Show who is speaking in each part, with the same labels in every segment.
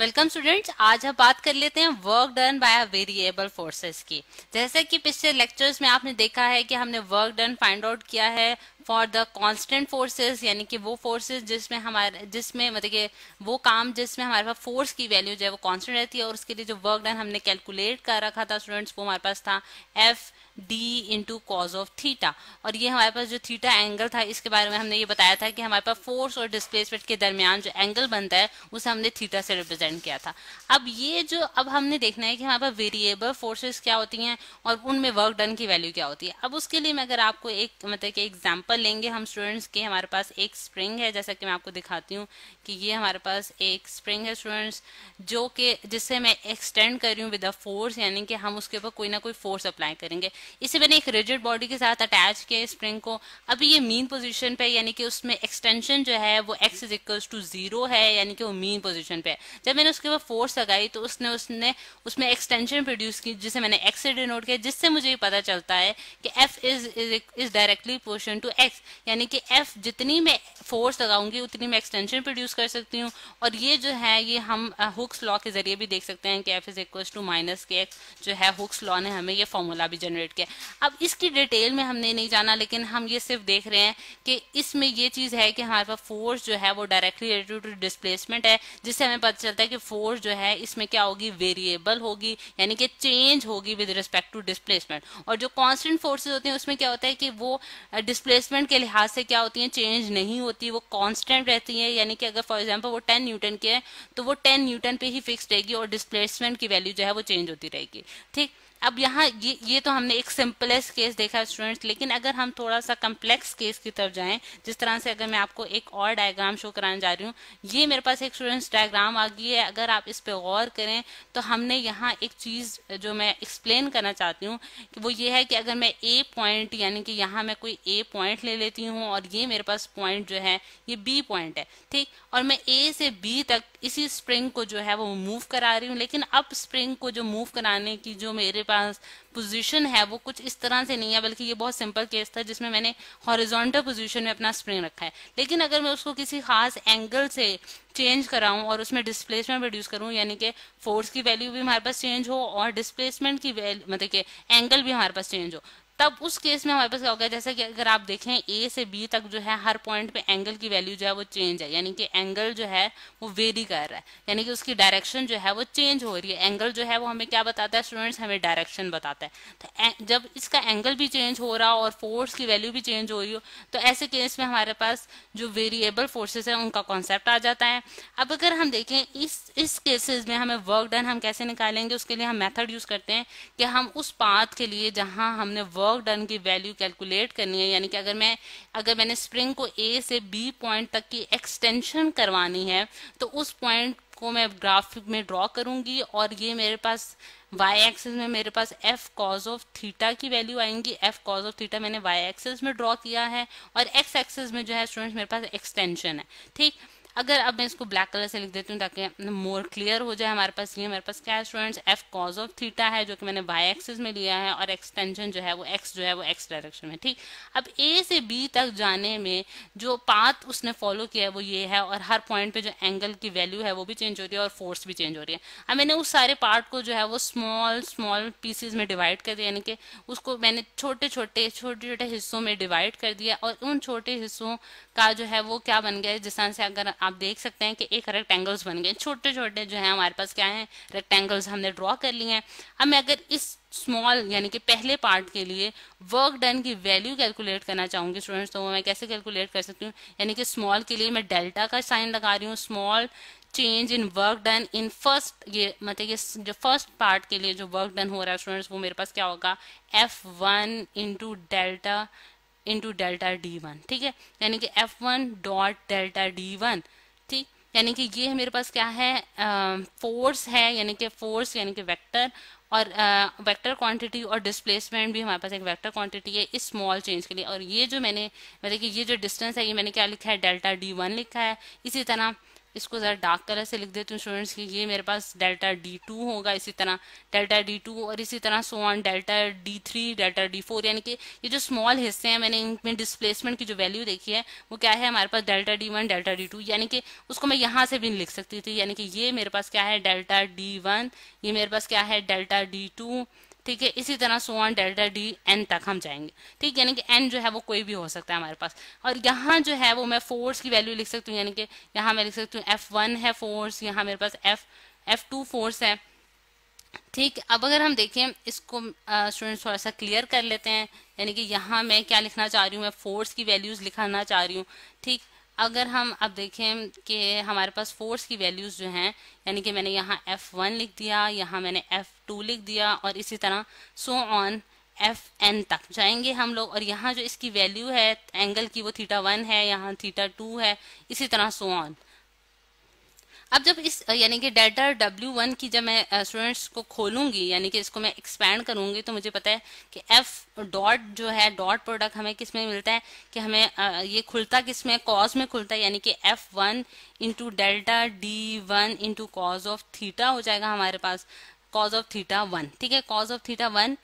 Speaker 1: welcome students आज हम बात कर लेते हैं work done by variable forces की जैसे कि पिछले लेक्चर्स में आपने देखा है कि हमने वर्क डन फाइंड आउट किया है फॉर द कांस्टेंट फोर्सेस यानी कि वो फोर्सेस जिसमें हमारे जिसमें मतलब कि वो काम जिसमें हमारे पास फोर्स की वैल्यू जो है वो कांस्टेंट रहती है और उसके लिए जो वर्क डन हमने कैलकुलेट कर रखा था स्टूडेंट्स वो हमारे पास था F D into cos of theta और ये हमारे पास जो थीटा एंगल था इसके बारे में हमने ये बताया था कि हमारे पास फोर्स और डिस्प्लेसमेंट के दरमियान जो एंगल बनता है उसे हमने थीटा से रिप्रेजेंट किया था अब ये जो अब हमने देखना है कि हमारे पास वेरिएबल फोर्सेस क्या होती हैं और उनमें वर्क डन की वैल्यू क्या होती है अब उसके लिए मैं अगर आपको एक मतलब कि एग्जाम्पल लेंगे हम स्टूडेंट्स के हमारे पास एक स्प्रिंग है जैसा कि मैं आपको दिखाती हूँ कि ये हमारे पास एक स्प्रिंग है स्टूडेंट्स जो कि जिससे मैं एक्सटेंड कर रही हूँ विद अ फोर्स यानी कि हम उसके ऊपर कोई ना कोई फोर्स अप्लाई करेंगे इसे मैंने एक रिजिड बॉडी के साथ अटैच किया स्प्रिंग को अभी ये मीन पोजीशन पे यानी कि उसमें एक्सटेंशन जो है वो x is equal to zero है यानी कि वो मीन पोजीशन पे है जब मैंने उसके ऊपर फोर्स लगाई तो उसने उसने उसमें एक्सटेंशन प्रोड्यूस की जिसे मैंने एक्स से डिनोट किया जिससे मुझे ये पता चलता है कि F is is directly proportional to x यानी कि एफ जितनी मैं फोर्स लगाऊंगी उतनी मैं एक्सटेंशन प्रोड्यूस कर सकती हूँ और ये जो है ये हम हुक्स uh, लॉ के जरिए भी देख सकते हैं कि F is equal to minus k x जो है हुक्स लॉ ने हमें ये फॉर्मूला भी जनरेट के अब इसकी डिटेल में हमने नहीं जाना लेकिन हम ये सिर्फ देख रहे हैं कि इसमें ये चीज है कि हमारे पास फोर्स जो है वो डायरेक्टली रिलेटेड टू डिस्प्लेसमेंट है जिससे हमें पता चलता है कि फोर्स जो है इसमें क्या होगी वेरिएबल होगी यानी कि चेंज होगी विद रिस्पेक्ट टू डिस्प्लेसमेंट और जो कॉन्स्टेंट फोर्सेज होती हैं उसमें क्या होता है कि वो डिस्प्लेसमेंट के लिहाज से क्या होती है चेंज नहीं होती वो कॉन्स्टेंट रहती है यानी कि अगर फॉर एग्जाम्पल वो टेन न्यूटन के है तो वो टेन न्यूटन पे ही फिक्स रहेगी और डिस्प्लेसमेंट की वैल्यू जो है वो चेंज होती रहेगी ठीक अब यहाँ ये ये तो हमने एक सिंपलेस्ट केस देखा है स्टूडेंट्स लेकिन अगर हम थोड़ा सा कम्प्लेक्स केस की तरफ जाएं जिस तरह से अगर मैं आपको एक और डायग्राम शो कराने जा रही हूँ ये मेरे पास एक स्टूडेंट्स डायग्राम आ गई है अगर आप इस पर गौर करें तो हमने यहाँ एक चीज़ जो मैं एक्सप्लेन करना चाहती हूँ वो ये है कि अगर मैं ए पॉइंट यानी कि यहाँ मैं कोई ए पॉइंट ले लेती हूँ और ये मेरे पास पॉइंट जो है ये बी पॉइंट है ठीक और मैं ए से बी तक इसी स्प्रिंग को जो है वो मूव करा रही हूँ लेकिन अब स्प्रिंग को जो मूव कराने की जो मेरे पास पोजीशन है वो कुछ इस तरह से नहीं है बल्कि ये बहुत सिंपल केस था जिसमें मैंने हॉरिजॉन्टल पोजीशन में अपना स्प्रिंग रखा है लेकिन अगर मैं उसको किसी खास एंगल से चेंज कराऊं और उसमें डिस्प्लेसमेंट प्रोड्यूस करूं यानी कि फोर्स की वैल्यू भी हमारे पास चेंज हो और डिस्प्लेसमेंट की मतलब कि एंगल भी हमारे पास चेंज हो तब उस केस में हमारे पास क्या हो गया जैसे कि अगर आप देखें ए से बी तक जो है हर पॉइंट पे एंगल की वैल्यू जो है वो चेंज है यानी कि एंगल जो है वो वेरी कर रहा है यानी कि उसकी डायरेक्शन जो है वो चेंज हो रही है एंगल जो है वो हमें क्या बताता है स्टूडेंट्स हमें डायरेक्शन बताता है तो जब इसका एंगल भी चेंज हो रहा और फोर्स की वैल्यू भी चेंज हो रही हो तो ऐसे केस में हमारे पास जो वेरिएबल फोर्सेस है उनका कॉन्सेप्ट आ जाता है अब अगर हम देखें इस इस केसेस में हमें वर्क डन हम कैसे निकालेंगे उसके लिए हम मेथड यूज करते हैं कि हम उस पाथ के लिए जहां हमने वर्क वर्क डन की वैल्यू कैलकुलेट करनी है यानी कि अगर मैं अगर मैंने स्प्रिंग को ए से बी पॉइंट तक की एक्सटेंशन करवानी है तो उस पॉइंट को मैं ग्राफिक में ड्रॉ करूंगी और ये मेरे पास वाई एक्सेस में मेरे पास एफ कॉज ऑफ थीटा की वैल्यू आएंगी एफ कॉज ऑफ थीटा मैंने वाई एक्सेस में ड्रॉ किया है और एक्स एक्सेस में जो है स्टूडेंट्स मेरे पास एक्सटेंशन है ठीक अगर अब मैं इसको ब्लैक कलर से लिख देती हूँ ताकि मोर क्लियर हो जाए हमारे पास ये हमारे पास क्या students F cos of theta है जो कि मैंने वाई एक्सिस में लिया है और एक्सटेंशन जो है वो एक्स जो है वो एक्स डायरेक्शन में ठीक अब ए से बी तक जाने में जो पाथ उसने फॉलो किया है वो ये है और हर पॉइंट पे जो एंगल की वैल्यू है वो भी चेंज हो रही है और फोर्स भी चेंज हो रही है अब मैंने उस सारे पार्ट को जो है वो स्मॉल स्मॉल पीसेज में डिवाइड कर दिया यानी कि उसको मैंने छोटे छोटे छोटे छोटे हिस्सों में डिवाइड कर दिया और उन छोटे हिस्सों का जो है वो क्या बन गया जिस तरह से अगर आप देख सकते हैं कि एक रेक्टेंगल्स बन गए छोटे छोटे जो है हमारे पास क्या है रेक्टेंगल्स हमने ड्रॉ कर लिए हैं अब मैं अगर इस स्मॉल यानी कि पहले पार्ट के लिए वर्क डन की वैल्यू कैलकुलेट करना चाहूंगी स्टूडेंट्स तो मैं कैसे कैलकुलेट कर सकती हूँ यानी कि स्मॉल के लिए मैं डेल्टा का साइन लगा रही हूँ small change in work done in first ये मतलब ये जो फर्स्ट पार्ट के लिए जो वर्क डन हो रहा है स्टूडेंट्स वो मेरे पास क्या होगा F one into delta into delta D one ठीक है यानी कि F one dot delta D one यानी कि ये मेरे पास क्या है फोर्स है यानी कि फोर्स यानी कि वेक्टर और वेक्टर uh, क्वांटिटी और डिस्प्लेसमेंट भी हमारे पास एक वेक्टर क्वांटिटी है इस स्मॉल चेंज के लिए और ये जो मैंने मतलब कि ये जो डिस्टेंस है ये मैंने क्या लिखा है डेल्टा डी वन लिखा है इसी तरह इसको ज़रा डार्क कलर से लिख देती हूँ स्टूडेंट्स कि ये मेरे पास डेल्टा डी टू होगा इसी तरह डेल्टा डी टू और इसी तरह so on delta D three delta D four यानी कि ये जो स्मॉल हिस्से हैं मैंने इनमें डिस्प्लेसमेंट की जो वैल्यू देखी है वो क्या है हमारे पास delta D one delta D two यानी कि उसको मैं यहाँ से भी लिख सकती थी यानी कि ये मेरे पास क्या है डेल्टा डी वन ये मेरे पास क्या है डेल्टा डी टू ठीक है इसी तरह सो डेल्टा डी एन तक हम जाएंगे ठीक यानी कि एन जो है वो कोई भी हो सकता है हमारे पास और यहाँ जो है वो मैं फोर्स की वैल्यू लिख सकती हूँ यानी कि यहाँ मैं लिख सकती हूँ एफ वन है फोर्स यहाँ मेरे पास एफ एफ टू फोर्स है ठीक अब अगर हम देखें इसको स्टूडेंट्स थोड़ा सा क्लियर कर लेते हैं यानी कि यहाँ मैं क्या लिखना चाह रही हूँ मैं फोर्स की वैल्यूज लिखाना चाह रही हूँ ठीक अगर हम अब देखें कि हमारे पास फोर्स की वैल्यूज़ जो हैं यानी कि मैंने यहाँ एफ़ वन लिख दिया यहाँ मैंने एफ़ टू लिख दिया और इसी तरह सो ऑन एफ एन तक जाएंगे हम लोग और यहाँ जो इसकी वैल्यू है एंगल की वो थीटा वन है यहाँ थीटा टू है इसी तरह सो ऑन अब जब इस यानी कि डेटा डब्ल्यू वन की जब मैं स्टूडेंट्स को खोलूंगी यानी कि इसको मैं एक्सपैंड करूंगी तो मुझे पता है कि एफ डॉट जो है डॉट प्रोडक्ट हमें किस में मिलता है कि हमें ये खुलता किस में कॉज में खुलता है यानी कि F one into delta D one into cos of theta हो जाएगा हमारे पास कॉज ऑफ थीटा वन ठीक है कॉज ऑफ थीटा वन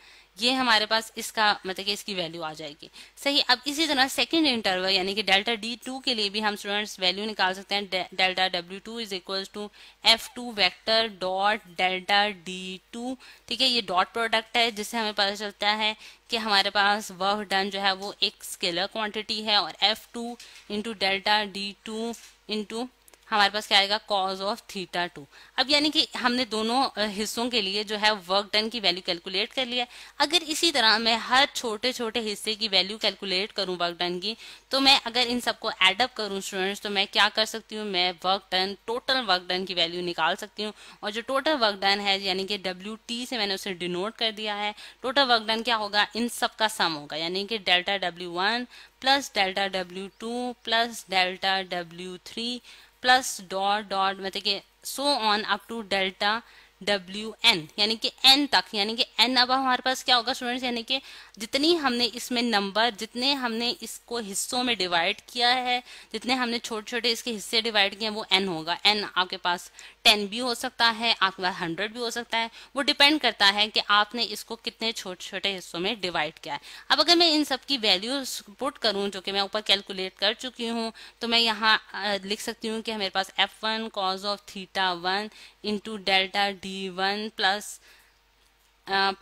Speaker 1: ये हमारे पास इसका मतलब कि इसकी वैल्यू आ जाएगी सही अब इसी तरह सेकेंड इंटरवल यानी कि डेल्टा डी टू के लिए भी हम स्टूडेंट्स वैल्यू निकाल सकते हैं delta W two is equal to F two vector dot delta D two ठीक है ये डॉट प्रोडक्ट है जिससे हमें पता चलता है कि हमारे पास वर्क डन जो है वो एक स्केलर क्वांटिटी है और F two into delta D two into हमारे पास क्या आएगा कॉज ऑफ थीटा टू अब यानी कि हमने दोनों हिस्सों के लिए जो है वर्क डन की वैल्यू कैलकुलेट कर लिया अगर इसी तरह मैं हर छोटे छोटे हिस्से की वैल्यू कैलकुलेट करूं वर्क डन की तो मैं अगर इन सबको एडअप करूं स्टूडेंट्स तो मैं क्या कर सकती हूँ मैं work done total work done की वैल्यू निकाल सकती हूँ और जो टोटल वर्क डन है यानी कि डब्ल्यू से मैंने उसे डिनोट कर दिया है टोटल वर्क डन क्या होगा इन सब का सम होगा यानी कि delta W one plus delta W two plus delta W three plus dot dot मतलब कि so on up to delta W N यानी कि एन तक यानी कि एन अब हमारे पास क्या होगा स्टूडेंट्स यानी कि जितनी हमने इसमें नंबर जितने हमने इसको हिस्सों में डिवाइड किया है जितने हमने छोटे छोटे इसके हिस्से डिवाइड किए हैं वो एन होगा एन आपके पास टेन भी हो सकता है आपके पास हंड्रेड भी हो सकता है वो डिपेंड करता है कि आपने इसको कितने छोटे छोटे हिस्सों में डिवाइड किया है अब अगर मैं इन सब की वैल्यूज पुट करूँ जो कि मैं ऊपर कैलकुलेट कर चुकी हूँ तो मैं यहाँ लिख सकती हूँ कि मेरे पास F one cos of theta one into delta D D one plus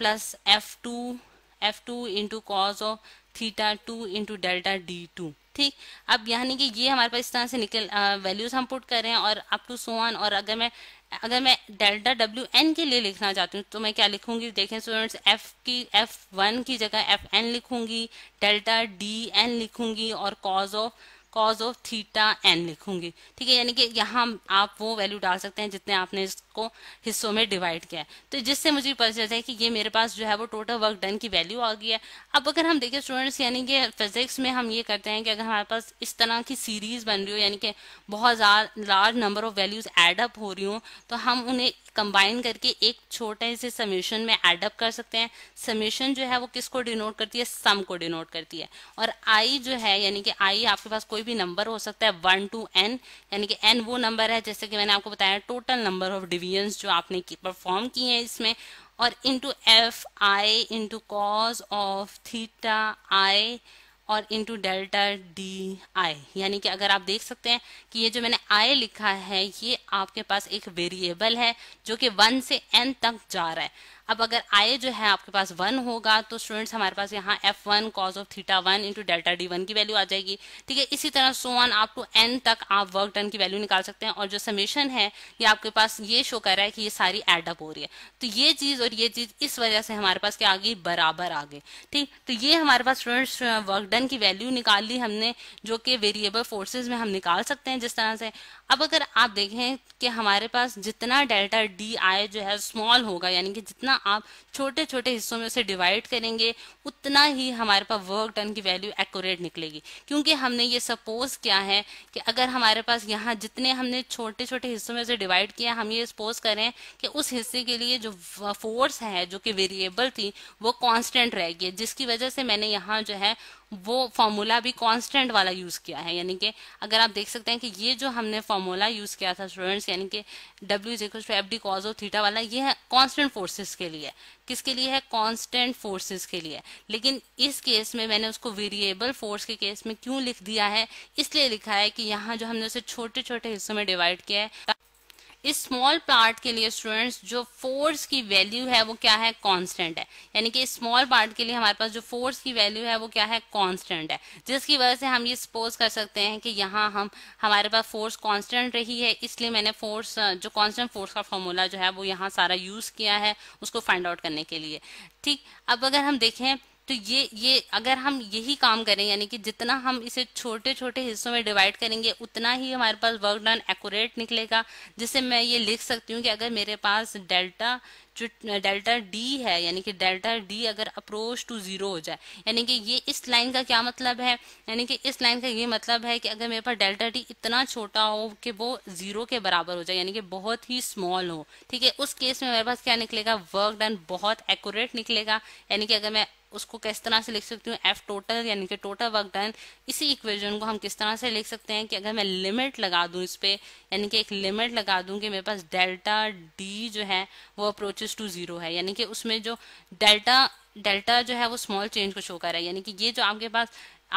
Speaker 1: plus F two F two into cos of theta two into delta D two ठीक अब यानी कि ये हमारे पास इस तरह से निकल वैल्यूज uh, हम पुट कर रहे हैं और अप टू सोन और अगर मैं अगर मैं डेल्टा डब्ल्यू एन के लिए लिखना चाहती हूँ तो मैं क्या लिखूंगी देखें स्टूडेंट्स एफ की एफ वन की जगह एफ एन लिखूंगी डेल्टा डी एन लिखूंगी और cos of cos of theta N लिखूंगी ठीक है यानी कि यहाँ आप वो वैल्यू डाल सकते हैं जितने आपने इसको हिस्सों में डिवाइड किया है तो जिससे मुझे पता चलता है कि ये मेरे पास जो है वो टोटल वर्क डन की वैल्यू आ गई है अब अगर हम देखें स्टूडेंट्स यानी कि फिजिक्स में हम ये करते हैं कि अगर हमारे पास इस तरह की सीरीज बन रही हो यानी कि बहुत large number of values add up हो रही हो तो हम उन्हें कंबाइन करके एक छोटे से समेशन में एडअप कर सकते हैं समेशन जो है वो किसको डिनोट करती है सम को डिनोट करती है और आई जो है यानी कि आई आपके पास कोई कोई भी नंबर हो सकता है वन टू एन यानी कि एन वो नंबर है जैसे कि मैंने आपको बताया टोटल नंबर ऑफ डिविजन्स जो आपने परफॉर्म की हैं इसमें और into F I into cos of theta I और इंटू डेल्टा डी आई यानी कि अगर आप देख सकते हैं कि ये जो मैंने आई लिखा है ये आपके पास एक वेरिएबल है जो कि वन से एन तक जा रहा है अब अगर आई जो है आपके पास वन होगा तो स्टूडेंट्स हमारे पास यहाँ F one cos of theta one into delta D one की वैल्यू आ जाएगी ठीक है इसी तरह सो वन आप टू एन तक आप वर्क डन की वैल्यू निकाल सकते हैं और जो समेशन है ये आपके पास ये शो कर रहा है कि ये सारी एडअप हो रही है तो ये चीज और ये चीज इस वजह से हमारे पास क्या आ गई बराबर आ गई ठीक तो ये हमारे पास स्टूडेंट्स वर्क डन की वैल्यू निकाल ली हमने जो कि वेरिएबल फोर्सेज में हम निकाल सकते हैं जिस तरह से अब अगर आप देखें कि हमारे पास जितना डेल्टा डी आई जो है स्मॉल होगा यानी कि जितना आप छोटे छोटे हिस्सों में उसे डिवाइड करेंगे उतना ही हमारे पास वर्क डन की वैल्यू एक्यूरेट निकलेगी क्योंकि हमने ये सपोज किया है कि अगर हमारे पास यहाँ जितने हमने छोटे छोटे हिस्सों में उसे डिवाइड किया हम ये सपोज करें कि उस हिस्से के लिए जो फोर्स है जो कि वेरिएबल थी वो कॉन्स्टेंट रहेगी जिसकी वजह से मैंने यहाँ जो है वो फॉर्मूला भी कांस्टेंट वाला यूज किया है यानी कि अगर आप देख सकते हैं कि ये जो हमने फॉर्मूला यूज किया था स्टूडेंट्स यानी कि W is equal to F D cos of theta वाला ये है कांस्टेंट फोर्सेस के लिए किसके लिए है कांस्टेंट फोर्सेस के लिए लेकिन इस केस में मैंने उसको वेरिएबल फोर्स के केस में क्यों लिख दिया है इसलिए लिखा है कि यहाँ जो हमने उसे छोटे छोटे हिस्सों में डिवाइड किया है इस स्मॉल पार्ट के लिए स्टूडेंट्स जो फोर्स की वैल्यू है वो क्या है कांस्टेंट है यानी कि स्मॉल पार्ट के लिए हमारे पास जो फोर्स की वैल्यू है वो क्या है कांस्टेंट है जिसकी वजह से हम ये सपोज कर सकते हैं कि यहाँ हम हमारे पास फोर्स कांस्टेंट रही है इसलिए मैंने फोर्स जो कांस्टेंट फोर्स का फॉर्मूला जो है वो यहाँ सारा यूज किया है उसको फाइंड आउट करने के लिए ठीक अब अगर हम देखें तो ये ये अगर हम यही काम करें यानी कि जितना हम इसे छोटे छोटे हिस्सों में डिवाइड करेंगे उतना ही हमारे पास वर्क डन एक्यूरेट निकलेगा जिससे मैं ये लिख सकती हूँ कि अगर मेरे पास डेल्टा जो डेल्टा डी है यानी कि डेल्टा डी अगर अप्रोच टू जीरो हो जाए यानी कि ये इस लाइन का क्या मतलब है यानी कि इस लाइन का ये मतलब है कि अगर मेरे पास डेल्टा डी इतना छोटा हो कि वो जीरो के बराबर हो जाए यानी कि बहुत ही स्मॉल हो ठीक है उस केस में मेरे पास क्या निकलेगा वर्क डन बहुत एक्यूरेट निकलेगा यानी कि अगर मैं उसको किस तरह से लिख सकती हूँ एफ टोटल यानी कि टोटल वर्क डन इसी इक्वेशन को हम किस तरह से लिख सकते हैं कि अगर मैं लिमिट लगा दूँ इस पर यानी कि एक लिमिट लगा दूँ कि मेरे पास डेल्टा डी जो है वो अप्रोचेस टू ज़ीरो है यानी कि उसमें जो डेल्टा डेल्टा जो है वो स्मॉल चेंज को शो कर रहा है यानी कि ये जो आपके पास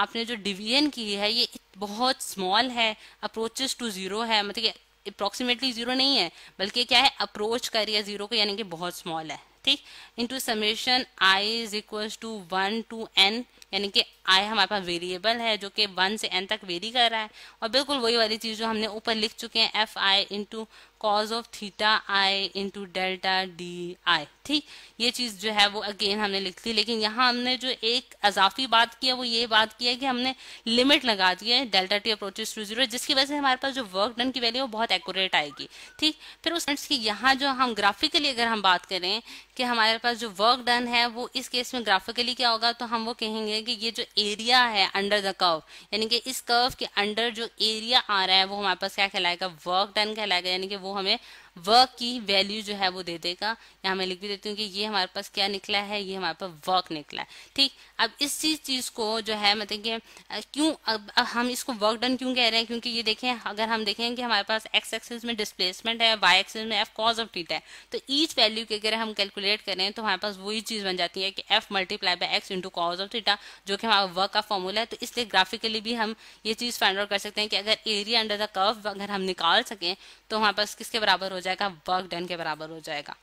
Speaker 1: आपने जो डिवीजन की है ये बहुत स्मॉल है अप्रोचेस टू ज़ीरो है मतलब अप्रोक्सीमेटली ज़ीरो नहीं है बल्कि क्या है अप्रोच कर रही है ज़ीरो को यानी कि बहुत स्मॉल है ठीक into summation I is equal to one two N यानी कि आई हमारे पास वेरिएबल है जो कि वन से एन तक वेरी कर रहा है और बिल्कुल वही वाली चीज़ जो हमने ऊपर लिख चुके हैं F I into cos of theta I into delta D I ठीक ये चीज जो है वो अगेन हमने लिख दी लेकिन यहाँ हमने जो एक अजाफी बात की है वो ये बात की है कि हमने लिमिट लगा दी है delta T approaches to zero जिसकी वजह से हमारे पास जो वर्क डन की वैल्यू बहुत एक्यूरेट आएगी ठीक फिर उस की यहाँ जो हम ग्राफिकली अगर हम बात करें कि हमारे पास जो वर्क डन है वो इस केस में ग्राफिकली क्या होगा तो हम वो कहेंगे कि ये जो एरिया है अंडर द कर्व यानी कि इस कर्व के अंडर जो एरिया आ रहा है वो हमारे पास क्या कहलाएगा वर्क डन कहलाएगा यानी कि वो हमें वर्क की वैल्यू जो है वो दे देगा यहाँ मैं लिख भी देती हूँ कि ये हमारे पास क्या निकला है ये हमारे पास वर्क निकला है ठीक अब इस चीज चीज को जो है मतलब कि क्यों अब हम इसको वर्क डन क्यों कह रहे हैं क्योंकि ये देखें अगर हम देखें कि हमारे पास एक्स एक्सिस में डिस्प्लेसमेंट है वाई एक्सिस में एफ कॉज ऑफ टीटा है तो ईच वैल्यू की अगर हम कैलकुलेट करें तो हमारे पास वही चीज बन जाती है कि F multiply by X into cos of theta जो कि हमारा वर्क का फॉर्मूला है तो इसलिए ग्राफिकली भी हम ये चीज फाइंड आउट कर सकते हैं कि अगर एरिया अंडर द कर्व अगर हम निकाल सकें तो हमारे पास किसके बराबर हो जाएगा वर्क डन के बराबर हो जाएगा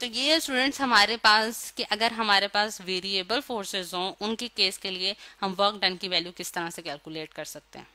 Speaker 1: तो ये स्टूडेंट्स हमारे पास कि अगर हमारे पास वेरिएबल फोर्सेज हों उनके केस के लिए हम वर्क डन की वैल्यू किस तरह से कैलकुलेट कर सकते हैं